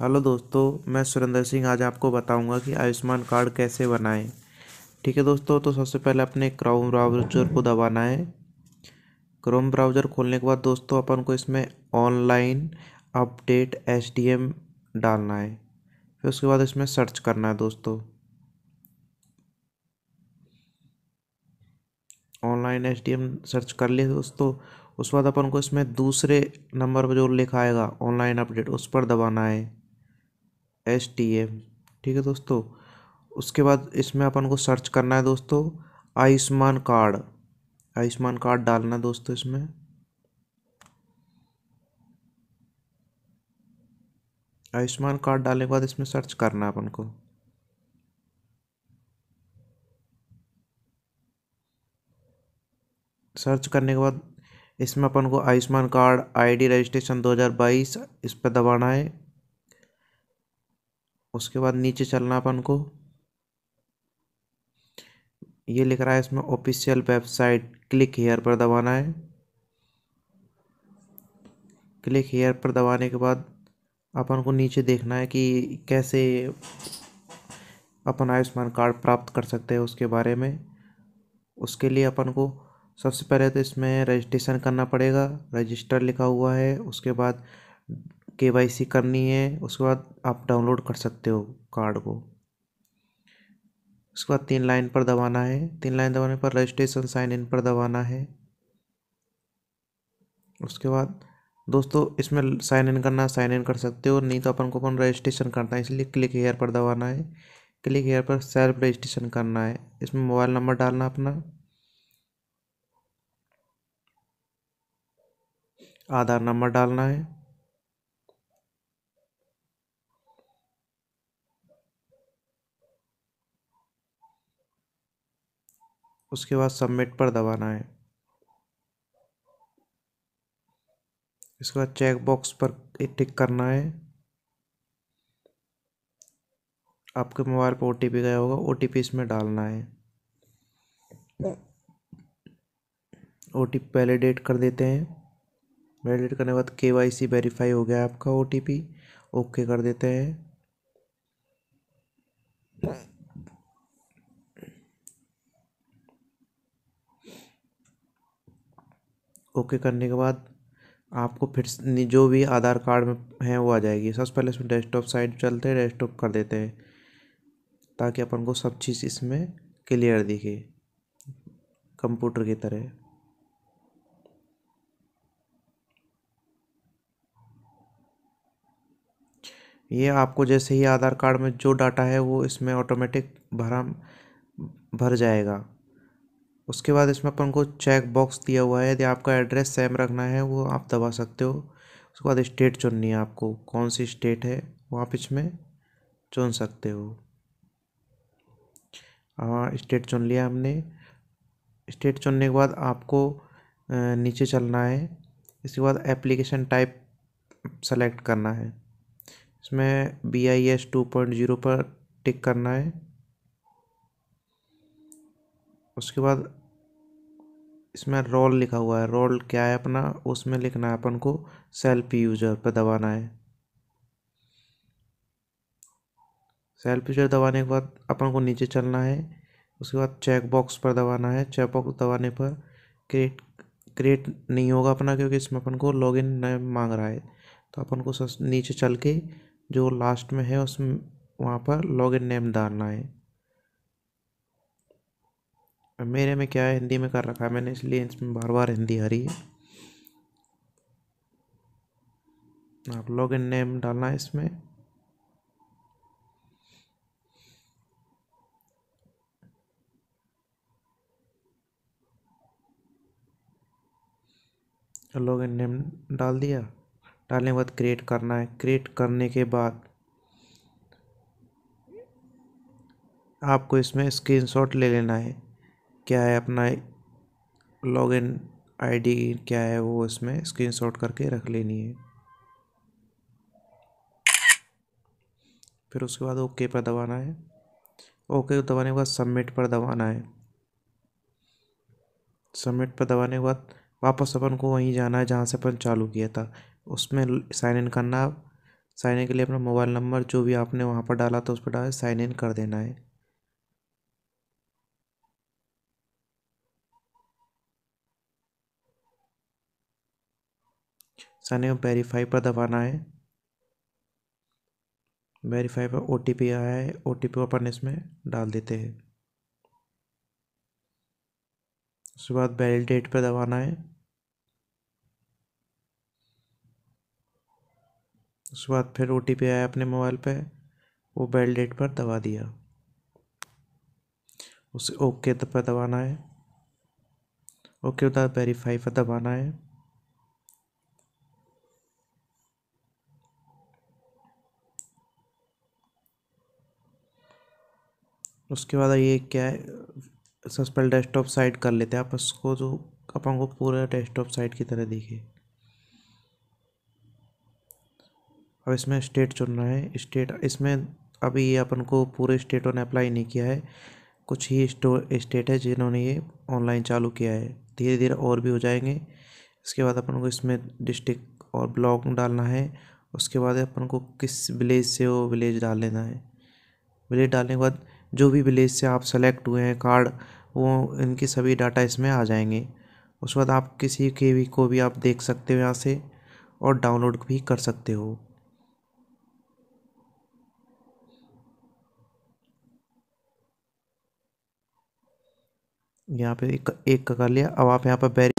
hello दोस्तों मैं सुरेंद्र सिंह आज आपको बताऊंगा कि आयुष्मान कार्ड कैसे बनाएं ठीक है दोस्तों तो सबसे पहले अपने क्रोम ब्राउजर को दबाना है क्रोम ब्राउज़र खोलने के बाद दोस्तों अपन को इसमें ऑनलाइन अपडेट एस डालना है फिर उसके बाद इसमें सर्च करना है दोस्तों ऑनलाइन एस सर्च कर लिए दोस्तों उसके बाद अपन को इसमें दूसरे नंबर पर जो लिखा आएगा ऑनलाइन अपडेट उस पर दबाना है एस टी एम ठीक है दोस्तों उसके बाद इसमें अपन को सर्च करना है दोस्तों आयुष्मान कार्ड आयुष्मान कार्ड डालना है दोस्तों इसमें आयुष्मान कार्ड डालने के बाद इसमें सर्च करना है अपन को सर्च करने के बाद इसमें अपन को आयुष्मान कार्ड आईडी रजिस्ट्रेशन 2022 इस पर दबाना है उसके बाद नीचे चलना अपन को ये लिख रहा है इसमें ऑफिशियल वेबसाइट क्लिक हेयर पर दबाना है क्लिक हेयर पर दबाने के बाद अपन को नीचे देखना है कि कैसे अपन आयुष्मान कार्ड प्राप्त कर सकते हैं उसके बारे में उसके लिए अपन को सबसे पहले तो इसमें रजिस्ट्रेशन करना पड़ेगा रजिस्टर लिखा हुआ है उसके बाद के वाई सी करनी है उसके बाद आप डाउनलोड कर सकते हो कार्ड को उसके बाद तीन लाइन पर दबाना है तीन लाइन दबाने पर रजिस्ट्रेशन साइन इन पर दबाना है उसके बाद दोस्तों इसमें साइन इन करना साइन इन कर सकते हो नहीं तो अपन को अपन रजिस्ट्रेशन करना है इसलिए क्लिक हेयर पर दबाना है क्लिक हेयर पर सेल्फ रजिस्ट्रेशन करना है इसमें मोबाइल नंबर डालना अपना आधार नंबर डालना है उसके बाद सबमिट पर दबाना है इसके बाद चेक बॉक्स पर टिक करना है आपके मोबाइल पर ओ टी पी गया होगा ओ टी पी इसमें डालना है ओ टी पी वैलिडेट कर देते हैं वैलिडेट करने के बाद के सी वेरीफाई हो गया आपका ओ टी पी ओके कर देते हैं ओके करने के बाद आपको फिर जो भी आधार कार्ड में है वो आ जाएगी सबसे पहले इसमें डेस्कटॉप साइड चलते हैं डेस्कटॉप कर देते हैं ताकि अपन को सब चीज़ इसमें क्लियर दिखे कंप्यूटर की तरह ये आपको जैसे ही आधार कार्ड में जो डाटा है वो इसमें ऑटोमेटिक भरा भर जाएगा उसके बाद इसमें अपन को चेक बॉक्स दिया हुआ है यदि आपका एड्रेस सेम रखना है वो आप दबा सकते हो उसके बाद स्टेट चुननी है आपको कौन सी स्टेट है वो आप इसमें चुन सकते हो हाँ स्टेट चुन लिया हमने स्टेट चुनने के बाद आपको नीचे चलना है इसके बाद एप्लीकेशन टाइप सेलेक्ट करना है इसमें B I S two point zero पर टिक करना है उसके बाद इसमें रोल लिखा हुआ है रोल क्या है अपना उसमें लिखना है अपन को सेल्फ यूजर पर दबाना है सेल्फ यूजर दबाने के बाद अपन को नीचे चलना है उसके बाद चेक बॉक्स पर दबाना है चेक बॉक्स दबाने पर क्रिएट क्रिएट नहीं होगा अपना क्योंकि इसमें अपन को लॉगिन मांग रहा है तो अपन को नीचे चल के जो लास्ट में है उसमें वहाँ पर लॉगिन नेम डालना है मेरे में क्या है हिंदी में कर रखा है मैंने इसलिए इसमें बार बार हिंदी आ रही है आप लॉग इन नेम डालना है इसमें लॉग इन नेम डाल दिया डालने के बाद क्रिएट करना है क्रिएट करने के बाद आपको इसमें स्क्रीनशॉट ले लेना है क्या है अपना लॉगिन आईडी क्या है वो इसमें स्क्रीनशॉट करके रख लेनी है फिर उसके बाद ओके पर दबाना है ओके दबाने के बाद सबमिट पर दबाना है सबमिट पर दबाने के बाद वापस अपन को वहीं जाना है जहाँ से अपन चालू किया था उसमें साइन इन करना साइन इन के लिए अपना मोबाइल नंबर जो भी आपने वहाँ पर डाला था उस पर डाल साइन इन कर देना है पाकिस्तान है वेरीफाई पर दबाना है वेरीफाई पर ओ टी पी आया है ओ टी पी अपन इसमें डाल देते हैं उसके बाद वैलिडेट पर दबाना है उसके बाद फिर ओ टी पी आया अपने मोबाइल पे वो वैलिडेट पर दबा दिया उसे ओके पर दबाना है ओके उदा वेरीफाई पर दबाना है उसके बाद ये क्या है पहले डेस्कटॉप साइड कर लेते हैं आप उसको जो अपन को पूरा डेस्कटॉप साइड की तरह दिखे अब इसमें स्टेट चुनना है स्टेट इसमें अभी ये अपन को पूरे स्टेटों ने अप्लाई नहीं किया है कुछ ही स्टेट है जिन्होंने ये ऑनलाइन चालू किया है धीरे धीरे और भी हो जाएंगे इसके बाद अपन को इसमें डिस्ट्रिक्ट और ब्लॉक डालना है उसके बाद अपन को किस विलेज से वो विलेज डाल लेना है विलेज डालने के बाद जो भी विलेज से आप सेलेक्ट हुए हैं कार्ड वो इनके सभी डाटा इसमें आ जाएंगे उसके बाद आप किसी के भी को भी आप देख सकते हो यहाँ से और डाउनलोड भी कर सकते हो यहाँ पे एक एक का कर लिया अब आप यहाँ पर वेरी